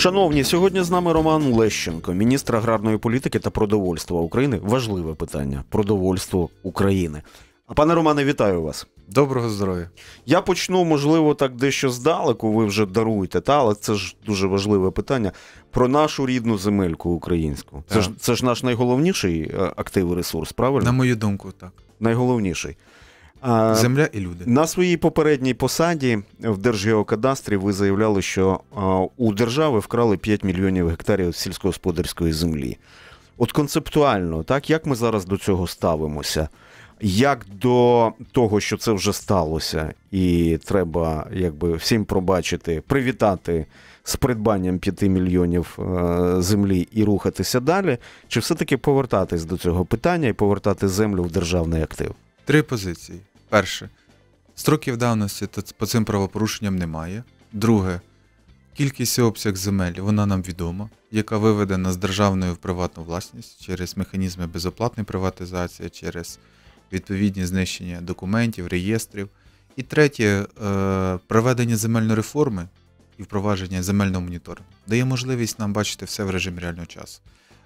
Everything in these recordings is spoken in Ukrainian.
Шановні, сьогодні з нами Роман Лещенко, міністр аграрної політики та продовольства України. Важливе питання продовольство України. А Пане Романе, вітаю вас. Доброго здоров'я. Я почну, можливо, так дещо здалеку. Ви вже даруєте, та але це ж дуже важливе питання про нашу рідну земельку українську. Це ж це ж наш найголовніший е, актив і ресурс, правильно? На мою думку, так. Найголовніший. Земля і люди на своїй попередній посаді в Держгеокадастрі ви заявляли, що у держави вкрали 5 мільйонів гектарів сільськогосподарської землі. От концептуально, так як ми зараз до цього ставимося, як до того, що це вже сталося, і треба якби всім пробачити, привітати з придбанням 5 мільйонів е, землі і рухатися далі, чи все-таки повертатись до цього питання і повертати землю в державний актив? Три позиції перше, строків давності по цим правопорушенням немає. Друге, кількість і обсяг земель вона нам відома, яка виведена з державної в приватну власність через механізми безоплатної приватизації, через відповідні знищення документів, реєстрів. І третє, е, проведення земельної реформи і впровадження земельного моніторингу дає можливість нам бачити все в режимі реального часу.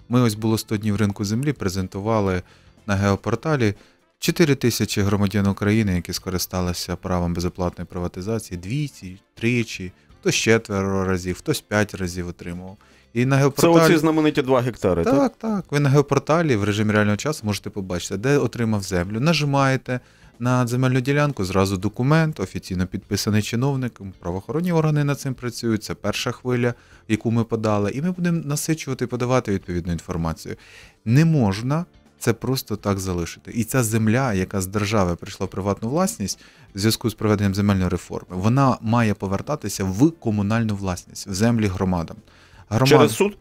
Ми ось було 100 днів ринку землі, презентували на геопорталі 4 тисячі громадян України, які скористалися правом безоплатної приватизації, двічі, тричі, хтось четверо разів, хтось п'ять разів отримував. І на геопорталі... Це оці знамениті 2 гектари. Так, так, так. Ви на геопорталі в режимі реального часу можете побачити, де отримав землю. Нажимаєте на земельну ділянку, зразу документ, офіційно підписаний чиновником. Правоохоронні органи над цим працюють. Це перша хвиля, яку ми подали, і ми будемо насичувати і подавати відповідну інформацію. Не можна це просто так залишити. І ця земля, яка з держави прийшла в приватну власність в зв'язку з проведенням земельної реформи, вона має повертатися в комунальну власність, в землі громадам. Громад... Через суд?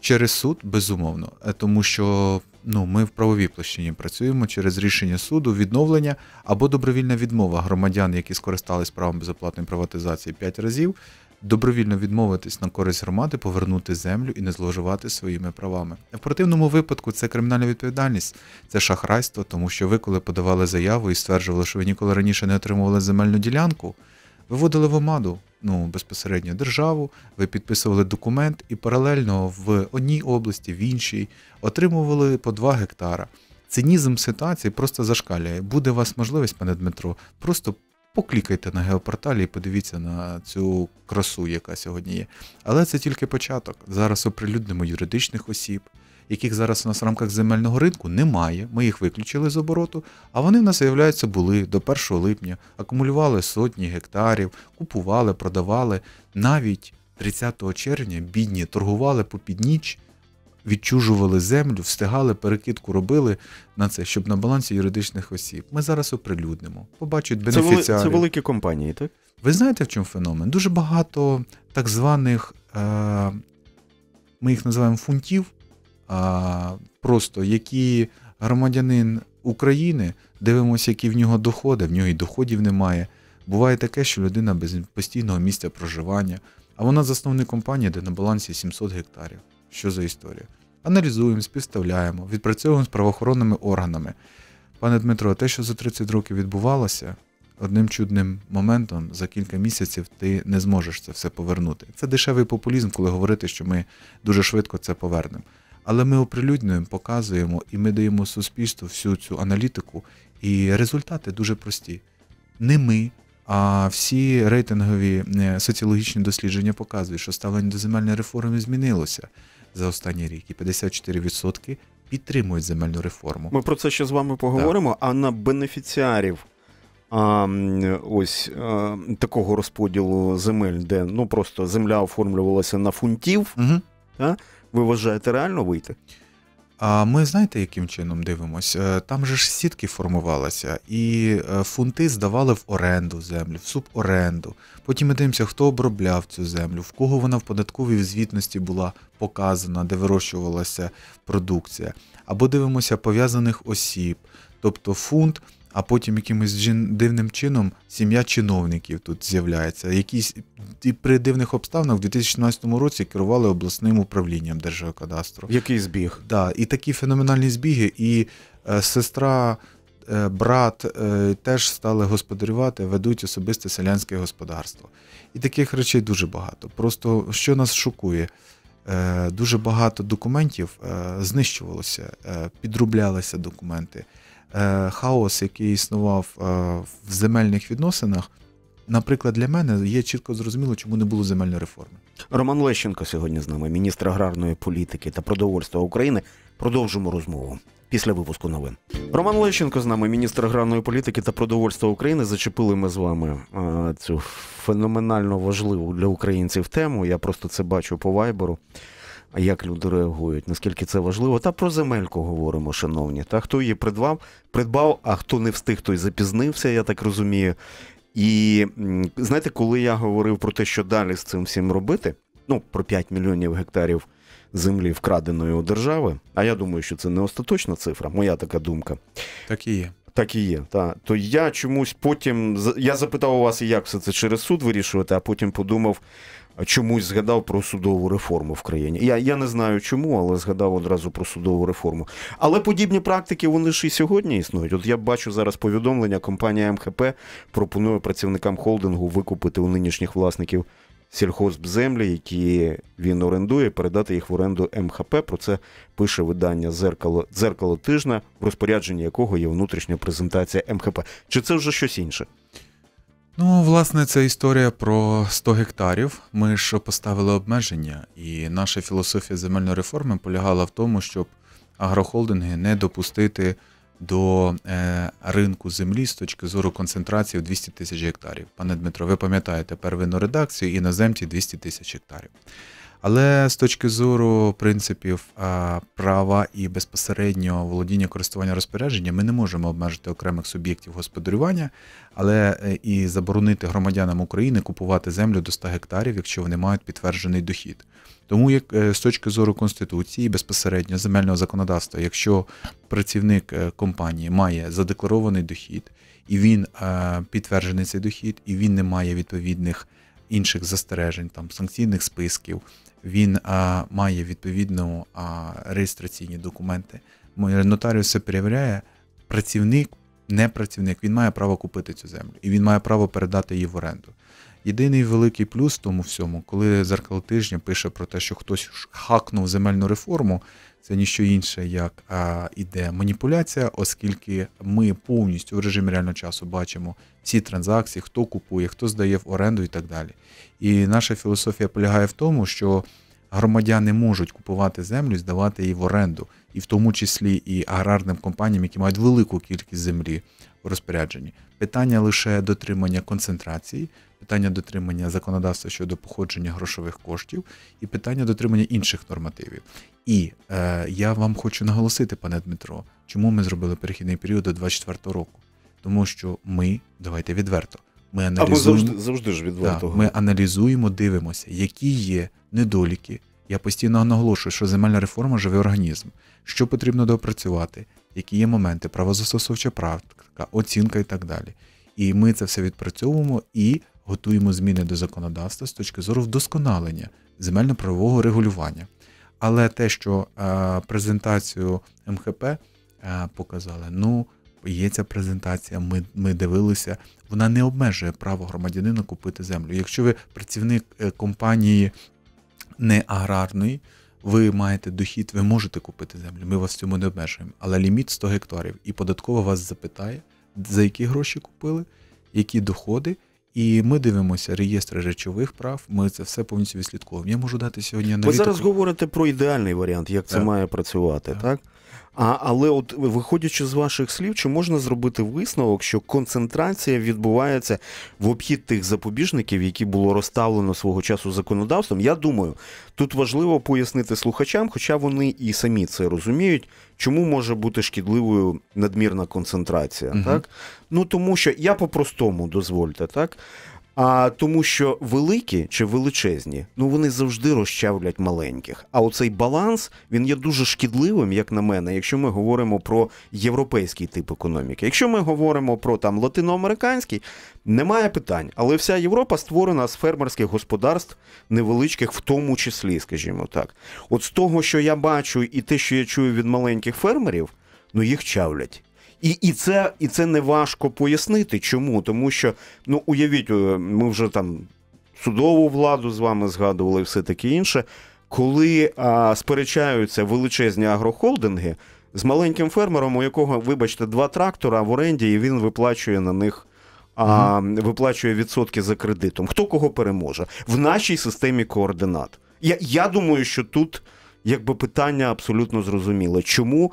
Через суд, безумовно, е, тому що ну, ми в правовій площині працюємо через рішення суду, відновлення або добровільна відмова громадян, які скористались правом безоплатної приватизації 5 разів, добровільно відмовитись на користь громади, повернути землю і не зловживати своїми правами. В противному випадку це кримінальна відповідальність, це шахрайство, тому що ви, коли подавали заяву і стверджували, що ви ніколи раніше не отримували земельну ділянку, виводили в омаду. Ну, безпосередньо державу, ви підписували документ і паралельно в одній області, в іншій отримували по 2 гектара. Цинізм ситуації просто зашкалює. Буде у вас можливість, пане Дмитро, просто Поклікайте на геопорталі і подивіться на цю красу, яка сьогодні є. Але це тільки початок. Зараз оприлюднимо юридичних осіб, яких зараз у нас в рамках земельного ринку немає. Ми їх виключили з обороту, а вони в нас, виявляється, були до 1 липня, акумулювали сотні гектарів, купували, продавали. Навіть 30 червня бідні торгували по ніч відчужували землю, встигали, перекидку робили на це, щоб на балансі юридичних осіб. Ми зараз оприлюднимо, побачать бенефіціарів. Це, великі компанії, так? Ви знаєте, в чому феномен? Дуже багато так званих, е, ми їх називаємо фунтів, е, просто які громадянин України дивимося, які в нього доходи, в нього і доходів немає. Буває таке, що людина без постійного місця проживання, а вона засновник компанії, де на балансі 700 гектарів що за історія. Аналізуємо, співставляємо, відпрацьовуємо з правоохоронними органами. Пане Дмитро, те, що за 30 років відбувалося, одним чудним моментом за кілька місяців ти не зможеш це все повернути. Це дешевий популізм, коли говорити, що ми дуже швидко це повернемо. Але ми оприлюднюємо, показуємо і ми даємо суспільству всю цю аналітику. І результати дуже прості. Не ми, а всі рейтингові е, соціологічні дослідження показують, що ставлення до земельної реформи змінилося за останній рік, і 54% підтримують земельну реформу. Ми про це ще з вами поговоримо. Так. А на бенефіціарів а, ось а, такого розподілу земель, де ну просто земля оформлювалася на фунтів, угу. та, ви вважаєте реально вийти? А ми знаєте, яким чином дивимося? Е, там же ж сітки формувалися, і е, фунти здавали в оренду землю, в суборенду. Потім ми дивимося, хто обробляв цю землю, в кого вона в податковій звітності була показана, де вирощувалася продукція. Або дивимося пов'язаних осіб, тобто фунт а потім якимось дивним чином сім'я чиновників тут з'являється. Якісь і при дивних обставинах в 2016 році керували обласним управлінням Держгеокадастру. Який збіг? Да, І такі феноменальні збіги, і е, сестра. Е, брат е, теж стали господарювати, ведуть особисте селянське господарство. І таких речей дуже багато. Просто що нас шокує, е, дуже багато документів знищувалося, підрублялися документи. Е, хаос, який існував е, в земельних відносинах, наприклад, для мене є чітко зрозуміло, чому не було земельної реформи. Роман Лещенко сьогодні з нами, міністр аграрної політики та продовольства України. Продовжимо розмову. Після випуску новин Роман Лещенко з нами, міністр аграрної політики та продовольства України, зачепили ми з вами е, цю феноменально важливу для українців тему. Я просто це бачу по вайберу як люди реагують, наскільки це важливо. Та про земельку говоримо, шановні. Та хто її придбав, придбав, а хто не встиг, той запізнився, я так розумію. І знаєте, коли я говорив про те, що далі з цим всім робити, ну про 5 мільйонів гектарів землі вкраденої у держави, а я думаю, що це не остаточна цифра, моя така думка. Так і є. Так і є, так. То я чомусь потім. Я запитав у вас, як все це через суд вирішувати, а потім подумав, чомусь згадав про судову реформу в країні. Я я не знаю чому, але згадав одразу про судову реформу. Але подібні практики вони ж і сьогодні існують. От я бачу зараз повідомлення, компанія МХП пропонує працівникам холдингу викупити у нинішніх власників сільхозбземлі, які він орендує, передати їх в оренду МХП. Про це пише видання дзеркало дзеркало тижня, в розпорядженні якого є внутрішня презентація МХП. Чи це вже щось інше? Ну, власне, це історія про 100 гектарів. Ми ж поставили обмеження, і наша філософія земельної реформи полягала в тому, щоб агрохолдинги не допустити до е, ринку землі з точки зору концентрації в 200 тисяч гектарів. Пане Дмитро, ви пам'ятаєте первинну редакцію і іноземці 200 тисяч гектарів. Але з точки зору принципів права і безпосереднього володіння користування розпорядження, ми не можемо обмежити окремих суб'єктів господарювання, але е, і заборонити громадянам України купувати землю до 100 гектарів, якщо вони мають підтверджений дохід. Тому як е, з точки зору конституції, безпосередньо земельного законодавства, якщо працівник е, компанії має задекларований дохід, і він е, підтверджений цей дохід, і він не має відповідних інших застережень, там санкційних списків, він має відповідно реєстраційні документи. Нотаріус все перевіряє, працівник. Не працівник, він має право купити цю землю і він має право передати її в оренду. Єдиний великий плюс в тому всьому, коли зеркало тижня пише про те, що хтось хакнув земельну реформу, це ніщо інше, як а, іде маніпуляція, оскільки ми повністю в режимі реального часу бачимо всі транзакції, хто купує, хто здає в оренду і так далі. І наша філософія полягає в тому, що громадяни можуть купувати землю і здавати її в оренду, і в тому числі і аграрним компаніям, які мають велику кількість землі в розпорядженні. Питання лише дотримання концентрації, питання дотримання законодавства щодо походження грошових коштів і питання дотримання інших нормативів. І е, я вам хочу наголосити, пане Дмитро, чому ми зробили перехідний період до 2024 року. Тому що ми, давайте відверто, ми аналізуємо, Або завжди завжди ж відвертого. Да, ми аналізуємо, дивимося, які є недоліки. Я постійно наголошую, що земельна реформа живе організм, що потрібно доопрацювати, які є моменти, правозастосовча практика, оцінка і так далі. І ми це все відпрацьовуємо і готуємо зміни до законодавства з точки зору вдосконалення земельно-правового регулювання. Але те, що е, презентацію МХП е, показали, ну є ця презентація. Ми ми дивилися, вона не обмежує право громадянина купити землю. Якщо ви працівник е, компанії не аграрної, ви маєте дохід, ви можете купити землю. Ми вас в цьому не обмежуємо. Але ліміт 100 гектарів. І податкова вас запитає, за які гроші купили, які доходи. І ми дивимося реєстри речових прав. Ми це все повністю відслідковуємо. Я можу дати сьогодні аналітику. Ви зараз говорите про ідеальний варіант, як так. це має працювати, так? так? А, Але, от виходячи з ваших слів, чи можна зробити висновок, що концентрація відбувається в обхід тих запобіжників, які було розставлено свого часу законодавством? Я думаю, тут важливо пояснити слухачам, хоча вони і самі це розуміють, чому може бути шкідливою надмірна концентрація, угу. так? Ну тому що я по-простому дозвольте, так. А тому, що великі чи величезні, ну вони завжди розчавлять маленьких. А оцей баланс він є дуже шкідливим, як на мене, якщо ми говоримо про європейський тип економіки. Якщо ми говоримо про там латиноамериканський, немає питань, але вся Європа створена з фермерських господарств невеличких, в тому числі, скажімо так. От з того, що я бачу, і те, що я чую від маленьких фермерів, ну їх чавлять. І і, це і це не важко пояснити. Чому? Тому що, ну уявіть, е, ми вже там судову владу з вами згадували, і все таке інше. Коли а, сперечаються величезні агрохолдинги з маленьким фермером, у якого, вибачте, два трактора в оренді, і він виплачує на них. А виплачує відсотки за кредитом. Хто кого переможе в нашій системі координат? Я я думаю, що тут якби питання абсолютно зрозуміло, Чому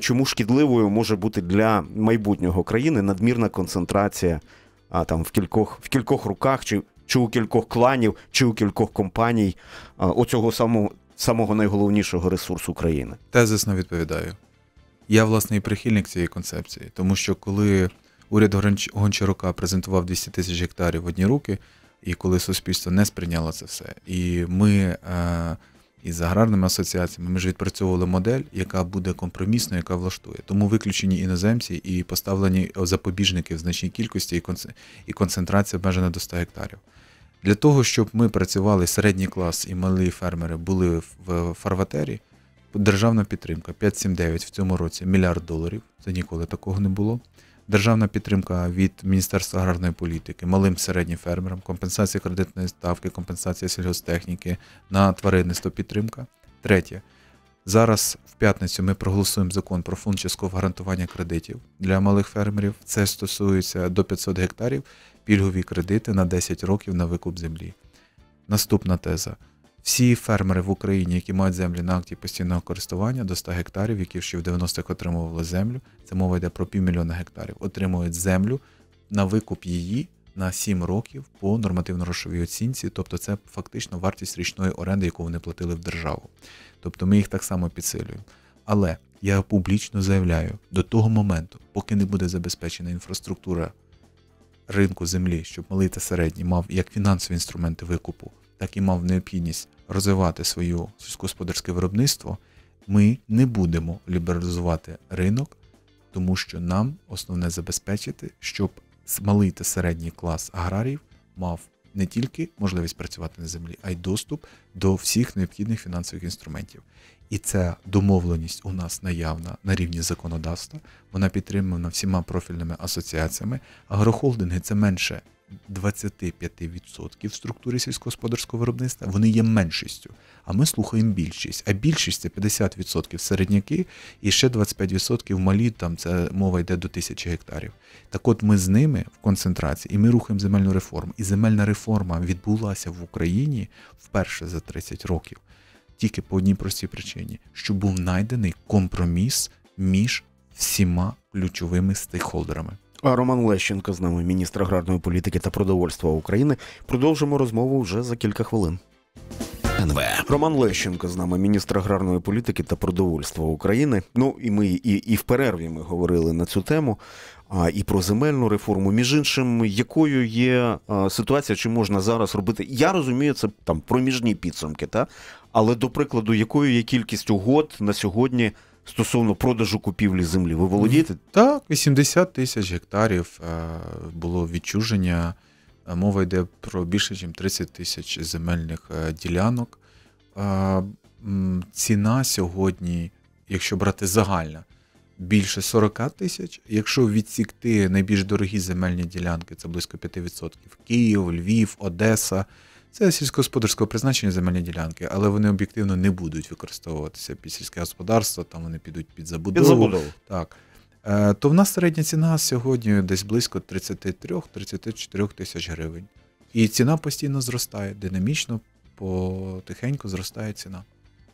чому шкідливою може бути для майбутнього країни надмірна концентрація а, там в кількох в кількох руках, чи чи у кількох кланів, чи у кількох компаній оцього самого самого найголовнішого ресурсу країни? Тезисно відповідаю. Я власне і прихильник цієї концепції, тому що коли уряд Гончарука презентував 200 тисяч гектарів в одні руки, і коли суспільство не сприйняло це все, і ми е, із аграрними асоціаціями, ми ж відпрацьовували модель, яка буде компромісною, яка влаштує. Тому виключені іноземці і поставлені запобіжники в значній кількості і концентрація обмежена до 100 гектарів. Для того, щоб ми працювали середній клас і малі фермери були в фарватері, державна підтримка 5,79 в цьому році мільярд доларів. Це ніколи такого не було державна підтримка від Міністерства аграрної політики, малим середнім фермерам, компенсація кредитної ставки, компенсація сільгостехніки на тваринництво підтримка. Третє. Зараз в п'ятницю ми проголосуємо закон про фонд часткового гарантування кредитів для малих фермерів. Це стосується до 500 гектарів пільгові кредити на 10 років на викуп землі. Наступна теза. Всі фермери в Україні, які мають землі на акті постійного користування до 100 гектарів, які ще в 90-х отримували землю, це мова йде про півмільйона гектарів, отримують землю на викуп її на 7 років по нормативно-грошовій оцінці, тобто це фактично вартість річної оренди, яку вони платили в державу. Тобто ми їх так само підсилюємо. Але я публічно заявляю, до того моменту, поки не буде забезпечена інфраструктура ринку землі, щоб малий та середній мав як фінансові інструменти викупу, так і мав необхідність розвивати своє сільськогосподарське виробництво, ми не будемо лібералізувати ринок, тому що нам основне забезпечити, щоб малий та середній клас аграріїв мав не тільки можливість працювати на землі, а й доступ до всіх необхідних фінансових інструментів. І ця домовленість у нас наявна на рівні законодавства. Вона підтримана всіма профільними асоціаціями. Агрохолдинги це менше 25% в структурі сільськогосподарського виробництва, вони є меншістю. А ми слухаємо більшість. А більшість це 50% середняки і ще 25% малі, там це мова йде до тисячі гектарів. Так от ми з ними в концентрації, і ми рухаємо земельну реформу. І земельна реформа відбулася в Україні вперше за 30 років, тільки по одній простій причині, що був знайдений компроміс між всіма ключовими стейкхолдерами. Роман Лещенко з нами, міністр аграрної політики та продовольства України. Продовжимо розмову вже за кілька хвилин. НВ. Роман Лещенко з нами, міністр аграрної політики та продовольства України. Ну і ми і і в перерві ми говорили на цю тему а, і про земельну реформу. Між іншим, якою є а, ситуація, чи можна зараз робити? Я розумію, це там проміжні підсумки, та але до прикладу, якою є кількість угод на сьогодні стосовно продажу купівлі землі. Ви володієте? Так, 80 тисяч гектарів е, було відчуження. Е, мова йде про більше, ніж 30 тисяч земельних е, ділянок. Ціна сьогодні, якщо брати загальна, більше 40 тисяч. Якщо відсікти найбільш дорогі земельні ділянки, це близько 5%. Київ, Львів, Одеса. Це сільськогосподарського призначення земельні ділянки, але вони об'єктивно не будуть використовуватися під сільське господарство, там вони підуть під забудову. Під забудову. Так. Е, то в нас середня ціна сьогодні десь близько 33-34 тисяч гривень. І ціна постійно зростає, динамічно, потихеньку зростає ціна.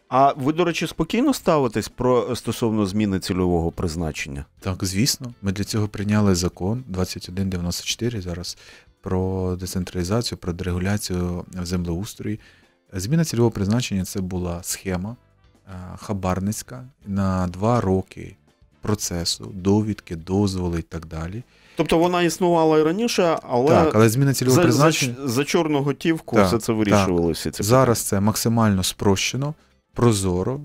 А ви, до речі, спокійно ставитесь про е, стосовно зміни цільового призначення? Так, звісно, ми для цього прийняли закон 2194 зараз про децентралізацію, про дерегуляцію в землеустрої. Зміна цільового призначення це була схема е, хабарницька на два роки процесу, довідки, дозволи і так далі. Тобто вона існувала і раніше, але так, але зміна цільового за, призначення за, за чорну готівку так, все це вирішувалося. Так. Зараз це максимально спрощено, прозоро.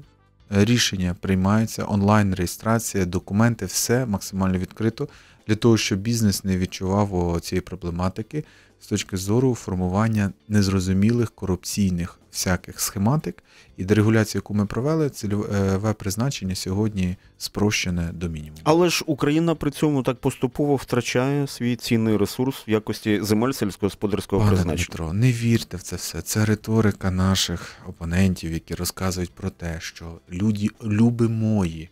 Рішення приймаються, онлайн реєстрація, документи, все максимально відкрито для того, щоб бізнес не відчував цієї проблематики з точки зору формування незрозумілих корупційних всяких схематик. І дерегуляція, яку ми провели, цільове е, призначення сьогодні спрощене до мінімуму. Але ж Україна при цьому так поступово втрачає свій цінний ресурс в якості земель сільськогосподарського Пане призначення. Дмитро, не вірте в це все. Це риторика наших опонентів, які розказують про те, що люди люби мої.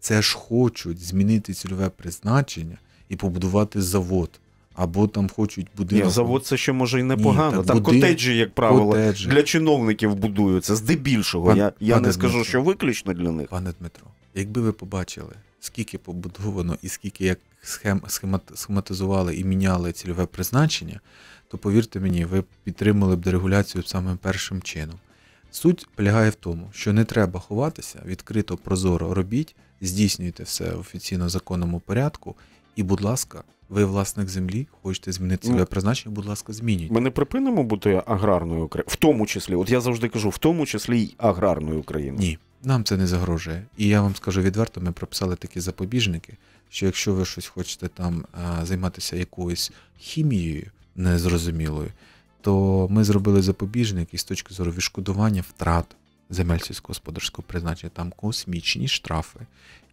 Це ж хочуть змінити цільове призначення і побудувати завод. Або там хочуть будинок. Ні, завод це ще може і непогано. там будин... котеджі, як правило, котеджі. для чиновників будуються. Здебільшого. Пан... Я я Пане не скажу, що виключно для них. Пане Дмитро, якби ви побачили, скільки побудовано і скільки як схем... схематизували і міняли цільове призначення, то повірте мені, ви підтримали б дерегуляцію самим першим чином. Суть полягає в тому, що не треба ховатися, відкрито, прозоро робіть, здійснюйте все в офіційно законному порядку. І, будь ласка, ви власник землі, хочете змінити ну, своє призначення, будь ласка, змініть. Ми не припинимо бути аграрною Україною, в тому числі, от я завжди кажу, в тому числі й аграрною Україною. Ні, нам це не загрожує. І я вам скажу відверто, ми прописали такі запобіжники, що якщо ви щось хочете там е, займатися якоюсь хімією незрозумілою, то ми зробили запобіжник із точки зору відшкодування втрат земель сільськогосподарського призначення, там космічні штрафи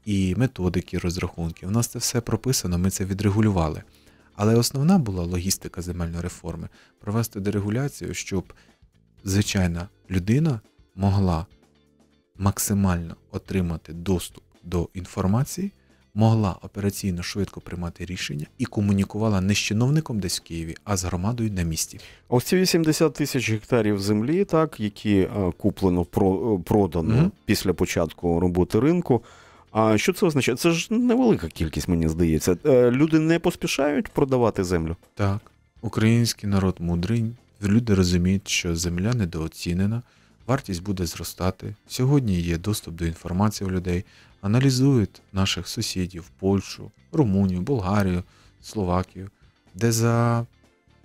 і методики розрахунки. У нас це все прописано, ми це відрегулювали. Але основна була логістика земельної реформи провести дерегуляцію, щоб звичайна людина могла максимально отримати доступ до інформації, могла операційно швидко приймати рішення і комунікувала не з чиновником десь в Києві, а з громадою на місці. Ось ці 80 тисяч гектарів землі, так які е, куплено е, продано mm-hmm. після початку роботи ринку. А що це означає? Це ж невелика кількість, мені здається. Е, люди не поспішають продавати землю. Так, український народ мудрий. Люди розуміють, що земля недооцінена, вартість буде зростати. Сьогодні є доступ до інформації у людей, аналізують наших сусідів, Польщу, Румунію, Болгарію, Словакію, де за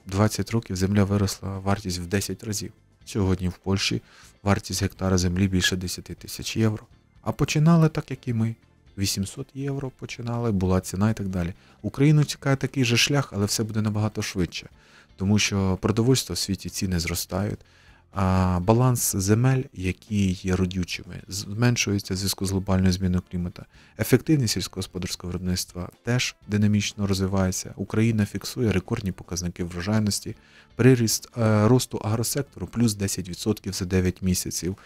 20 років земля виросла вартість в 10 разів. Сьогодні в Польщі вартість гектара землі більше 10 тисяч євро. А починали так, як і ми. 800 євро починали, була ціна і так далі. Україну чекає такий же шлях, але все буде набагато швидше, тому що продовольство в світі ціни зростають. А баланс земель, які є родючими, зменшується в зв'язку з глобальною зміною клімату. Ефективність сільськогосподарського виробництва теж динамічно розвивається. Україна фіксує рекордні показники врожайності, приріст е, росту агросектору плюс 10% за 9 місяців.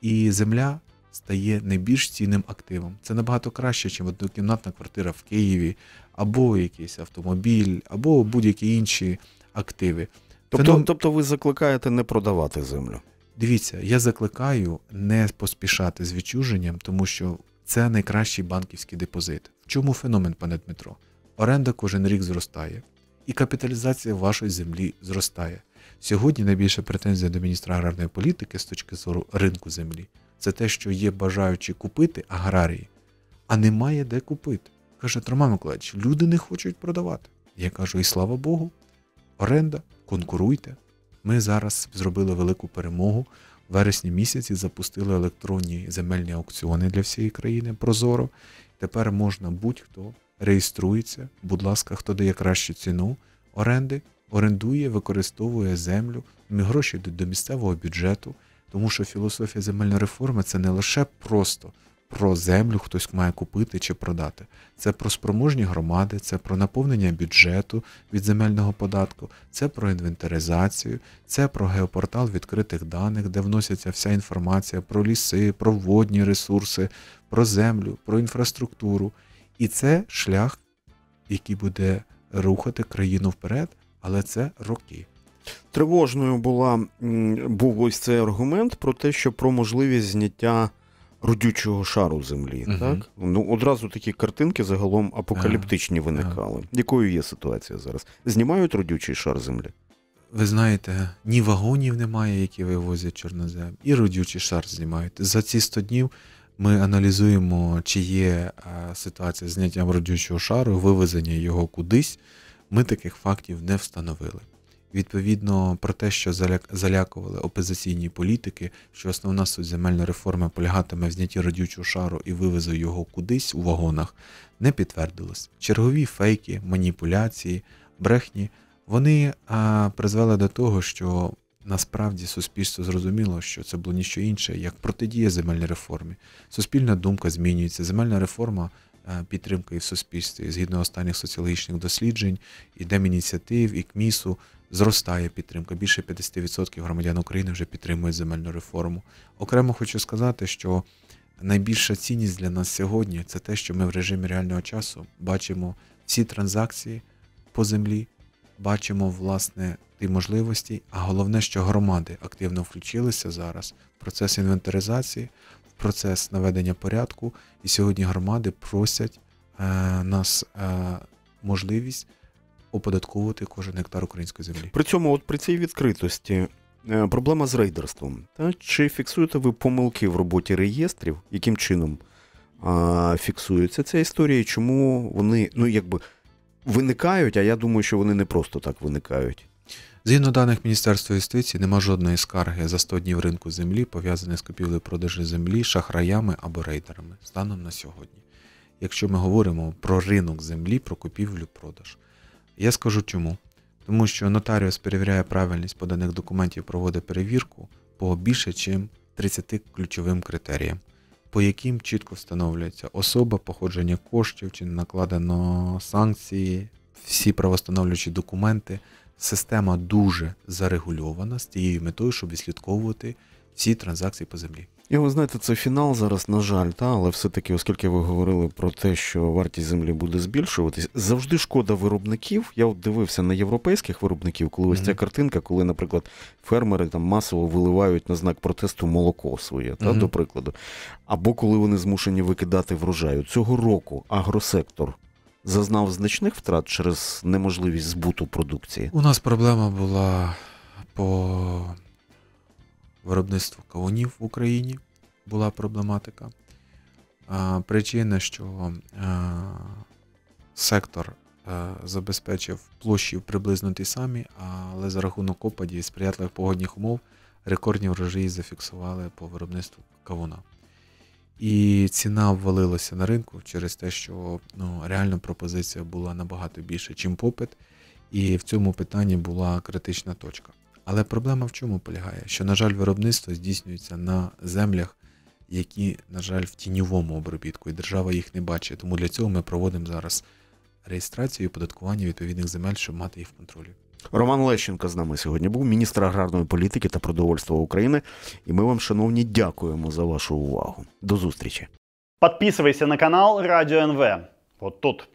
І земля стає найбільш цінним активом. Це набагато краще, ніж однокімнатна квартира в Києві, або якийсь автомобіль, або будь-які інші активи. Тобто, Феном... тобто ви закликаєте не продавати землю? Дивіться, я закликаю не поспішати з відчуженням, тому що це найкращий банківський депозит. В чому феномен, пане Дмитро? Оренда кожен рік зростає, і капіталізація вашої землі зростає. Сьогодні найбільша претензія до міністра аграрної політики з точки зору ринку землі це те, що є бажаючі купити аграрії, а немає де купити. Каже Роман Миколаївич, люди не хочуть продавати. Я кажу, і слава Богу, оренда, конкуруйте. Ми зараз зробили велику перемогу. В вересні місяці запустили електронні земельні аукціони для всієї країни Прозоро. Тепер можна будь-хто реєструється, будь ласка, хто дає кращу ціну оренди, орендує, використовує землю, гроші йдуть до місцевого бюджету. Тому що філософія земельної реформи це не лише просто про землю хтось має купити чи продати. Це про спроможні громади, це про наповнення бюджету від земельного податку, це про інвентаризацію, це про геопортал відкритих даних, де вносяться вся інформація про ліси, про водні ресурси, про землю, про інфраструктуру. І це шлях, який буде рухати країну вперед, але це роки. Тривожною була був ось цей аргумент про те, що про можливість зняття родючого шару землі. Угу. Так ну одразу такі картинки загалом апокаліптичні ага. виникали. Якою є ситуація зараз? Знімають родючий шар землі? Ви знаєте, ні вагонів немає, які вивозять чорнозем, і родючий шар знімають. За ці 100 днів ми аналізуємо, чи є е, ситуація з зняттям родючого шару, вивезення його кудись. Ми таких фактів не встановили. Відповідно про те, що залякували опозиційні політики, що основна суть земельної реформи полягатиме в знятті родючого шару і вивезу його кудись у вагонах, не підтвердилось. Чергові фейки, маніпуляції, брехні вони а, призвели до того, що насправді суспільство зрозуміло, що це було ніщо інше, як протидія земельній реформі. Суспільна думка змінюється. Земельна реформа Е, підтримка в суспільстві. Згідно останніх соціологічних досліджень, і Демініціатив, і КМІСу зростає підтримка. Більше 50% громадян України вже підтримують земельну реформу. Окремо хочу сказати, що найбільша цінність для нас сьогодні це те, що ми в режимі реального часу бачимо всі транзакції по землі, бачимо власне ті можливості. А головне, що громади активно включилися зараз в процес інвентаризації процес наведення порядку. І сьогодні громади просять е, нас е, можливість оподатковувати кожен гектар української землі. При цьому, от при цій відкритості, е, проблема з рейдерством. Та чи фіксуєте ви помилки в роботі реєстрів? Яким чином фіксується ця історія? Чому вони ну якби виникають? А я думаю, що вони не просто так виникають. Згідно даних Міністерства юстиції, нема жодної скарги за 100 днів ринку землі, пов'язаної з купівлею продажу землі, шахраями або рейдерами станом на сьогодні. Якщо ми говоримо про ринок землі, про купівлю-продаж, я скажу чому. Тому що нотаріус перевіряє правильність поданих документів, проводить перевірку по більше, ніж 30 ключовим критеріям, по яким чітко встановлюється особа, походження коштів, чи накладено санкції, всі правостановлюючі документи, система дуже зарегульована з тією метою, щоб відслідковувати всі транзакції по землі. І ви знаєте, це фінал зараз, на жаль, та але все-таки, оскільки ви говорили про те, що вартість землі буде збільшуватись, завжди шкода виробників. Я от дивився на європейських виробників, коли ось mm-hmm. ця картинка, коли, наприклад, фермери там масово виливають на знак протесту молоко своє, та mm-hmm. до прикладу, або коли вони змушені викидати врожаю цього року, агросектор зазнав значних втрат через неможливість збуту продукції? У нас проблема була по виробництву кавунів в Україні. Була проблематика. Причина, що сектор забезпечив площі приблизно ті самі, але за рахунок опадів і сприятливих погодних умов рекордні врожаї зафіксували по виробництву кавуна. І ціна ввалилася на ринку через те, що ну, реально пропозиція була набагато більше, чим попит. І в цьому питанні була критична точка. Але проблема в чому полягає? Що, на жаль, виробництво здійснюється на землях, які, на жаль, в тіньовому обробітку, і держава їх не бачить. Тому для цього ми проводимо зараз реєстрацію і податкування відповідних земель, щоб мати їх в контролі. Роман Лещенко з нами сьогодні був міністр аграрної політики та продовольства України. І ми вам, шановні, дякуємо за вашу увагу. До зустрічі. Подписывайся на канал Радіо НВ. От тут.